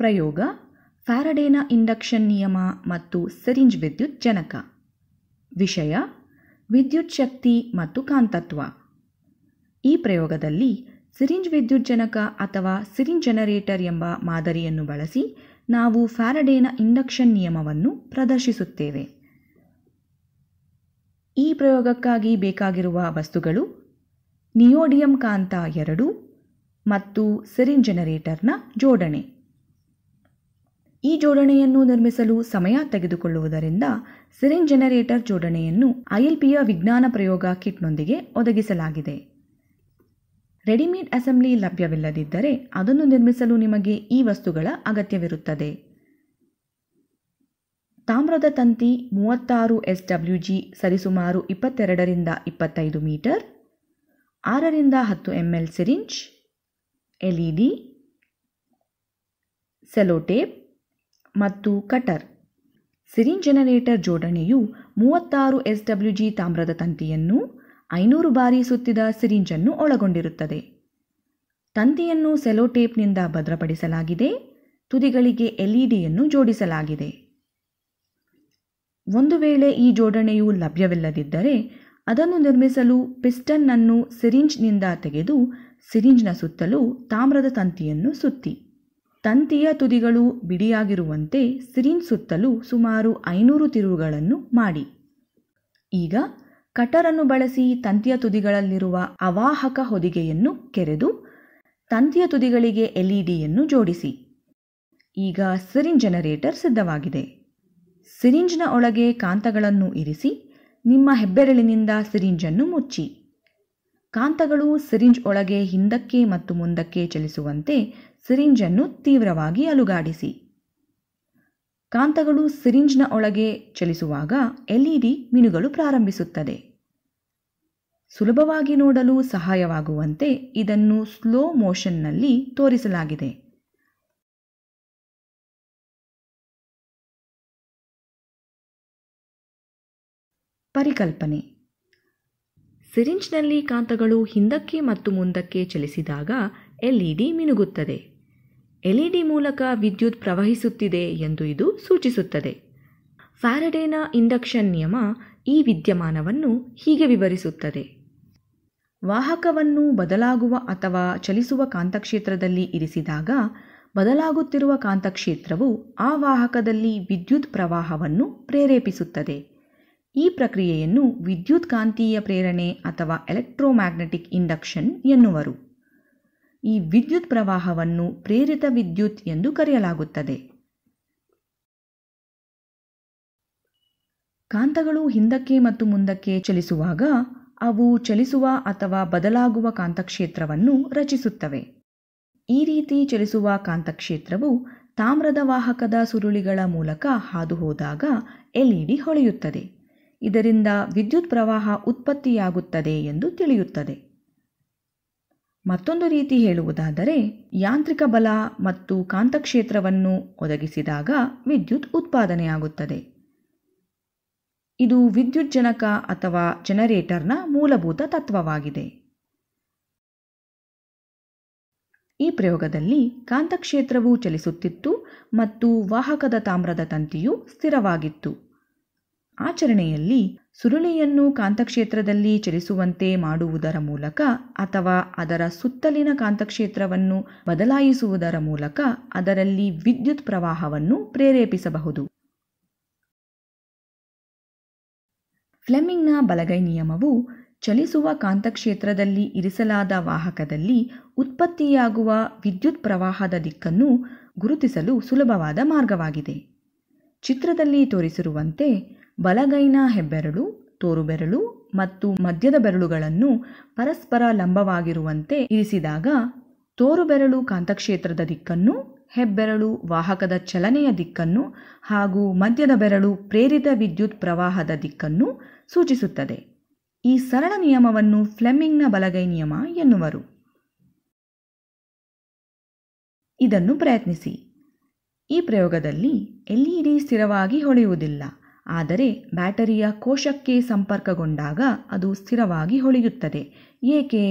ಪ್ರಯೋಗ ಫ್ಯಾರಡೇನ ಇಂಡಕ್ಷನ್ ನಿಯಮ ಮತ್ತು ಸಿರಿಂಜ್ ವಿದ್ಯುತ್ ಜನಕ ವಿಷಯ ವಿದ್ಯುತ್ ಶಕ್ತಿ ಮತ್ತು ಕಾಂತತ್ವ ಈ ಪ್ರಯೋಗದಲ್ಲಿ ಸಿರಿಂಜ್ ವಿದ್ಯುತ್ ಜನಕ ಅಥವಾ ಸಿರಿಂಜ್ ಜನರೇಟರ್ ಎಂಬ ಮಾದರಿಯನ್ನು ಬಳಸಿ ನಾವು ಫ್ಯಾರಡೇನ ಇಂಡಕ್ಷನ್ ನಿಯಮವನ್ನು ಪ್ರದರ್ಶಿಸುತ್ತೇವೆ ಈ ಪ್ರಯೋಗಕ್ಕಾಗಿ ಬೇಕಾಗಿರುವ ವಸ್ತುಗಳು ನಿಯೋಡಿಯಂ ಕಾಂತ ಎರಡು ಮತ್ತು ಸಿರಿಂಜ್ ಜನರೇಟರ್ನ ಜೋಡಣೆ ಈ ಜೋಡಣೆಯನ್ನು ನಿರ್ಮಿಸಲು ಸಮಯ ತೆಗೆದುಕೊಳ್ಳುವುದರಿಂದ ಸಿರಿಂಜ್ ಜನರೇಟರ್ ಜೋಡಣೆಯನ್ನು ಐಎಲ್ಪಿಯ ವಿಜ್ಞಾನ ಪ್ರಯೋಗ ಕಿಟ್ನೊಂದಿಗೆ ಒದಗಿಸಲಾಗಿದೆ ರೆಡಿಮೇಡ್ ಅಸೆಂಬ್ಲಿ ಲಭ್ಯವಿಲ್ಲದಿದ್ದರೆ ಅದನ್ನು ನಿರ್ಮಿಸಲು ನಿಮಗೆ ಈ ವಸ್ತುಗಳ ಅಗತ್ಯವಿರುತ್ತದೆ ತಾಮ್ರದ ತಂತಿ ಮೂವತ್ತಾರು ಎಸ್ ಡಬ್ಲ್ಯೂ ಜಿ ಸರಿಸುಮಾರು ಇಪ್ಪತ್ತೆರಡರಿಂದ ಇಪ್ಪತ್ತೈದು ಮೀಟರ್ ಆರರಿಂದ ಹತ್ತು M L syringe LED sellotape ಮತ್ತು ಕಟರ್ ಸಿರಿಂಜ್ ಜನರೇಟರ್ ಜೋಡಣೆಯು ಮೂವತ್ತಾರು ಎಸ್ ಜಿ ತಾಮ್ರದ ತಂತಿಯನ್ನು ಐನೂರು ಬಾರಿ ಸುತ್ತಿದ ಸಿರಿಂಜನ್ನು ಒಳಗೊಂಡಿರುತ್ತದೆ ತಂತಿಯನ್ನು ಸೆಲೋಟೇಪ್ನಿಂದ ಭದ್ರಪಡಿಸಲಾಗಿದೆ ತುದಿಗಳಿಗೆ ಎಲ್ಇಡಿಯನ್ನು ಜೋಡಿಸಲಾಗಿದೆ ಒಂದು ವೇಳೆ ಈ ಜೋಡಣೆಯು ಲಭ್ಯವಿಲ್ಲದಿದ್ದರೆ ಅದನ್ನು ನಿರ್ಮಿಸಲು ಪಿಸ್ಟನ್ನನ್ನು ಸಿರಿಂಜ್ನಿಂದ ತೆಗೆದು ಸಿರಿಂಜ್ನ ಸುತ್ತಲೂ ತಾಮ್ರದ ತಂತಿಯನ್ನು ಸುತ್ತಿ ತಂತಿಯ ತುದಿಗಳು ಬಿಡಿಯಾಗಿರುವಂತೆ ಸಿರಿನ್ ಸುತ್ತಲೂ ಸುಮಾರು ಐನೂರು ತಿರುವುಗಳನ್ನು ಮಾಡಿ ಈಗ ಕಟರನ್ನು ಬಳಸಿ ತಂತಿಯ ತುದಿಗಳಲ್ಲಿರುವ ಅವಾಹಕ ಹೊದಿಗೆಯನ್ನು ಕೆರೆದು ತಂತಿಯ ತುದಿಗಳಿಗೆ ಡಿಯನ್ನು ಜೋಡಿಸಿ ಈಗ ಸಿರಿಂಜ್ ಜನರೇಟರ್ ಸಿದ್ಧವಾಗಿದೆ ಸಿರಿಂಜ್ನ ಒಳಗೆ ಕಾಂತಗಳನ್ನು ಇರಿಸಿ ನಿಮ್ಮ ಹೆಬ್ಬೆರಳಿನಿಂದ ಸಿರಿಂಜನ್ನು ಮುಚ್ಚಿ ಕಾಂತಗಳು ಸಿರಿಂಜ್ ಒಳಗೆ ಹಿಂದಕ್ಕೆ ಮತ್ತು ಮುಂದಕ್ಕೆ ಚಲಿಸುವಂತೆ ಸಿರಿಂಜನ್ನು ತೀವ್ರವಾಗಿ ಅಲುಗಾಡಿಸಿ ಕಾಂತಗಳು ಸಿರಿಂಜ್ನ ಒಳಗೆ ಚಲಿಸುವಾಗ ಎಲ್ಇಡಿ ಮಿನುಗಳು ಪ್ರಾರಂಭಿಸುತ್ತದೆ ಸುಲಭವಾಗಿ ನೋಡಲು ಸಹಾಯವಾಗುವಂತೆ ಇದನ್ನು ಸ್ಲೋ ಮೋಷನ್ನಲ್ಲಿ ತೋರಿಸಲಾಗಿದೆ ಪರಿಕಲ್ಪನೆ ಸಿರಿಂಜ್ನಲ್ಲಿ ಕಾಂತಗಳು ಹಿಂದಕ್ಕೆ ಮತ್ತು ಮುಂದಕ್ಕೆ ಚಲಿಸಿದಾಗ ಎಲ್ಇಡಿ ಮಿನುಗುತ್ತದೆ ಎಲ್ಇಡಿ ಮೂಲಕ ವಿದ್ಯುತ್ ಪ್ರವಹಿಸುತ್ತಿದೆ ಎಂದು ಇದು ಸೂಚಿಸುತ್ತದೆ ಫ್ಯಾರಡೇನ ಇಂಡಕ್ಷನ್ ನಿಯಮ ಈ ವಿದ್ಯಮಾನವನ್ನು ಹೀಗೆ ವಿವರಿಸುತ್ತದೆ ವಾಹಕವನ್ನು ಬದಲಾಗುವ ಅಥವಾ ಚಲಿಸುವ ಕಾಂತಕ್ಷೇತ್ರದಲ್ಲಿ ಇರಿಸಿದಾಗ ಬದಲಾಗುತ್ತಿರುವ ಕಾಂತಕ್ಷೇತ್ರವು ಆ ವಾಹಕದಲ್ಲಿ ವಿದ್ಯುತ್ ಪ್ರವಾಹವನ್ನು ಪ್ರೇರೇಪಿಸುತ್ತದೆ ಈ ಪ್ರಕ್ರಿಯೆಯನ್ನು ವಿದ್ಯುತ್ ಕಾಂತೀಯ ಪ್ರೇರಣೆ ಅಥವಾ ಎಲೆಕ್ಟ್ರೋಮ್ಯಾಗ್ನೆಟಿಕ್ ಇಂಡಕ್ಷನ್ ಎನ್ನುವರು ಈ ವಿದ್ಯುತ್ ಪ್ರವಾಹವನ್ನು ಪ್ರೇರಿತ ವಿದ್ಯುತ್ ಎಂದು ಕರೆಯಲಾಗುತ್ತದೆ ಕಾಂತಗಳು ಹಿಂದಕ್ಕೆ ಮತ್ತು ಮುಂದಕ್ಕೆ ಚಲಿಸುವಾಗ ಅವು ಚಲಿಸುವ ಅಥವಾ ಬದಲಾಗುವ ಕಾಂತಕ್ಷೇತ್ರವನ್ನು ರಚಿಸುತ್ತವೆ ಈ ರೀತಿ ಚಲಿಸುವ ಕಾಂತಕ್ಷೇತ್ರವು ತಾಮ್ರದ ವಾಹಕದ ಸುರುಳಿಗಳ ಮೂಲಕ ಹಾದು ಹೋದಾಗ ಎಲ್ಇಡಿ ಹೊಳೆಯುತ್ತದೆ ಇದರಿಂದ ವಿದ್ಯುತ್ ಪ್ರವಾಹ ಉತ್ಪತ್ತಿಯಾಗುತ್ತದೆ ಎಂದು ತಿಳಿಯುತ್ತದೆ ಮತ್ತೊಂದು ರೀತಿ ಹೇಳುವುದಾದರೆ ಯಾಂತ್ರಿಕ ಬಲ ಮತ್ತು ಕಾಂತಕ್ಷೇತ್ರವನ್ನು ಒದಗಿಸಿದಾಗ ವಿದ್ಯುತ್ ಉತ್ಪಾದನೆಯಾಗುತ್ತದೆ ಇದು ವಿದ್ಯುಜ್ಜನಕ ಅಥವಾ ಜನರೇಟರ್ನ ಮೂಲಭೂತ ತತ್ವವಾಗಿದೆ ಈ ಪ್ರಯೋಗದಲ್ಲಿ ಕಾಂತಕ್ಷೇತ್ರವು ಚಲಿಸುತ್ತಿತ್ತು ಮತ್ತು ವಾಹಕದ ತಾಮ್ರದ ತಂತಿಯು ಸ್ಥಿರವಾಗಿತ್ತು ಆಚರಣೆಯಲ್ಲಿ ಸುರುಳಿಯನ್ನು ಕಾಂತಕ್ಷೇತ್ರದಲ್ಲಿ ಚಲಿಸುವಂತೆ ಮಾಡುವುದರ ಮೂಲಕ ಅಥವಾ ಅದರ ಸುತ್ತಲಿನ ಕಾಂತಕ್ಷೇತ್ರವನ್ನು ಬದಲಾಯಿಸುವುದರ ಮೂಲಕ ಅದರಲ್ಲಿ ವಿದ್ಯುತ್ ಪ್ರವಾಹವನ್ನು ಪ್ರೇರೇಪಿಸಬಹುದು ಫ್ಲೆಮಿಂಗ್ನ ಬಲಗೈ ನಿಯಮವು ಚಲಿಸುವ ಕಾಂತಕ್ಷೇತ್ರದಲ್ಲಿ ಇರಿಸಲಾದ ವಾಹಕದಲ್ಲಿ ಉತ್ಪತ್ತಿಯಾಗುವ ವಿದ್ಯುತ್ ಪ್ರವಾಹದ ದಿಕ್ಕನ್ನು ಗುರುತಿಸಲು ಸುಲಭವಾದ ಮಾರ್ಗವಾಗಿದೆ ಚಿತ್ರದಲ್ಲಿ ತೋರಿಸಿರುವಂತೆ ಬಲಗೈನ ಹೆಬ್ಬೆರಳು ತೋರುಬೆರಳು ಮತ್ತು ಮಧ್ಯದ ಬೆರಳುಗಳನ್ನು ಪರಸ್ಪರ ಲಂಬವಾಗಿರುವಂತೆ ಇರಿಸಿದಾಗ ತೋರುಬೆರಳು ಕಾಂತಕ್ಷೇತ್ರದ ದಿಕ್ಕನ್ನು ಹೆಬ್ಬೆರಳು ವಾಹಕದ ಚಲನೆಯ ದಿಕ್ಕನ್ನು ಹಾಗೂ ಮಧ್ಯದ ಬೆರಳು ಪ್ರೇರಿತ ವಿದ್ಯುತ್ ಪ್ರವಾಹದ ದಿಕ್ಕನ್ನು ಸೂಚಿಸುತ್ತದೆ ಈ ಸರಳ ನಿಯಮವನ್ನು ಫ್ಲೆಮಿಂಗ್ನ ಬಲಗೈ ನಿಯಮ ಎನ್ನುವರು ಇದನ್ನು ಪ್ರಯತ್ನಿಸಿ ಈ ಪ್ರಯೋಗದಲ್ಲಿ ಎಲ್ಇಡಿ ಸ್ಥಿರವಾಗಿ ಹೊಳೆಯುವುದಿಲ್ಲ ಆದರೆ ಬ್ಯಾಟರಿಯ ಕೋಶಕ್ಕೆ ಸಂಪರ್ಕಗೊಂಡಾಗ ಅದು ಸ್ಥಿರವಾಗಿ ಹೊಳೆಯುತ್ತದೆ ಏಕೆ